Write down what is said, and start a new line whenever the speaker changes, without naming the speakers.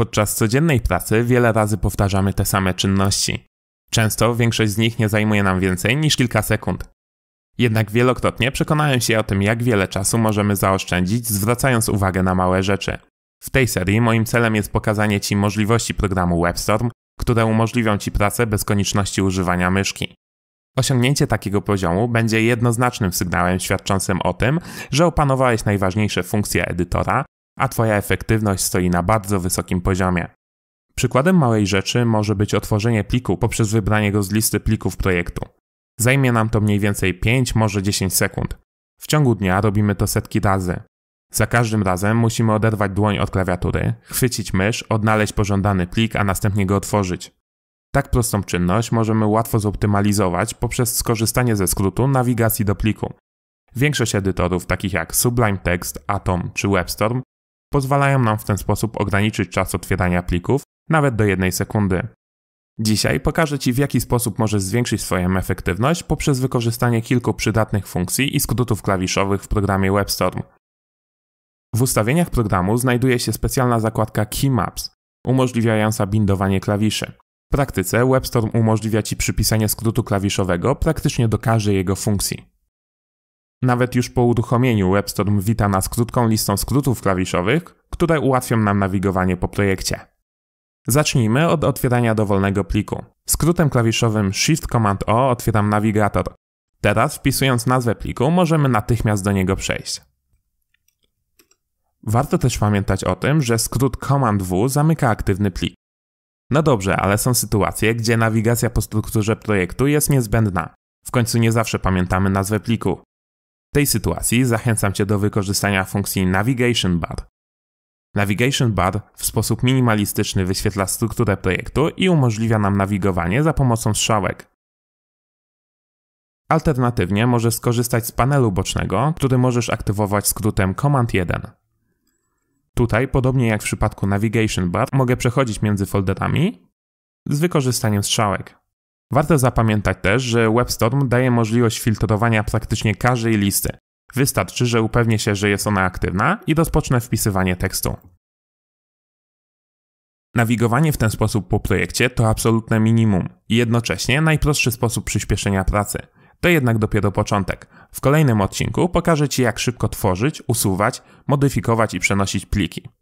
Podczas codziennej pracy wiele razy powtarzamy te same czynności. Często większość z nich nie zajmuje nam więcej niż kilka sekund. Jednak wielokrotnie przekonałem się o tym, jak wiele czasu możemy zaoszczędzić, zwracając uwagę na małe rzeczy. W tej serii moim celem jest pokazanie Ci możliwości programu WebStorm, które umożliwią Ci pracę bez konieczności używania myszki. Osiągnięcie takiego poziomu będzie jednoznacznym sygnałem świadczącym o tym, że opanowałeś najważniejsze funkcje edytora a Twoja efektywność stoi na bardzo wysokim poziomie. Przykładem małej rzeczy może być otworzenie pliku poprzez wybranie go z listy plików projektu. Zajmie nam to mniej więcej 5, może 10 sekund. W ciągu dnia robimy to setki razy. Za każdym razem musimy oderwać dłoń od klawiatury, chwycić mysz, odnaleźć pożądany plik, a następnie go otworzyć. Tak prostą czynność możemy łatwo zoptymalizować poprzez skorzystanie ze skrótu nawigacji do pliku. Większość edytorów, takich jak Sublime Text, Atom czy WebStorm, pozwalają nam w ten sposób ograniczyć czas otwierania plików nawet do jednej sekundy. Dzisiaj pokażę Ci, w jaki sposób możesz zwiększyć swoją efektywność poprzez wykorzystanie kilku przydatnych funkcji i skrótów klawiszowych w programie WebStorm. W ustawieniach programu znajduje się specjalna zakładka Keymaps, umożliwiająca bindowanie klawiszy. W praktyce WebStorm umożliwia Ci przypisanie skrótu klawiszowego praktycznie do każdej jego funkcji. Nawet już po uruchomieniu WebStorm wita nas krótką listą skrótów klawiszowych, które ułatwią nam nawigowanie po projekcie. Zacznijmy od otwierania dowolnego pliku. Skrótem klawiszowym Shift Command O otwieram nawigator. Teraz wpisując nazwę pliku możemy natychmiast do niego przejść. Warto też pamiętać o tym, że skrót Command W zamyka aktywny plik. No dobrze, ale są sytuacje, gdzie nawigacja po strukturze projektu jest niezbędna. W końcu nie zawsze pamiętamy nazwę pliku. W tej sytuacji zachęcam Cię do wykorzystania funkcji Navigation Bar. Navigation Bar w sposób minimalistyczny wyświetla strukturę projektu i umożliwia nam nawigowanie za pomocą strzałek. Alternatywnie możesz skorzystać z panelu bocznego, który możesz aktywować skrótem Command 1. Tutaj, podobnie jak w przypadku Navigation Bar, mogę przechodzić między folderami z wykorzystaniem strzałek. Warto zapamiętać też, że WebStorm daje możliwość filtrowania praktycznie każdej listy. Wystarczy, że upewnię się, że jest ona aktywna i rozpocznę wpisywanie tekstu. Nawigowanie w ten sposób po projekcie to absolutne minimum i jednocześnie najprostszy sposób przyspieszenia pracy. To jednak dopiero początek. W kolejnym odcinku pokażę Ci, jak szybko tworzyć, usuwać, modyfikować i przenosić pliki.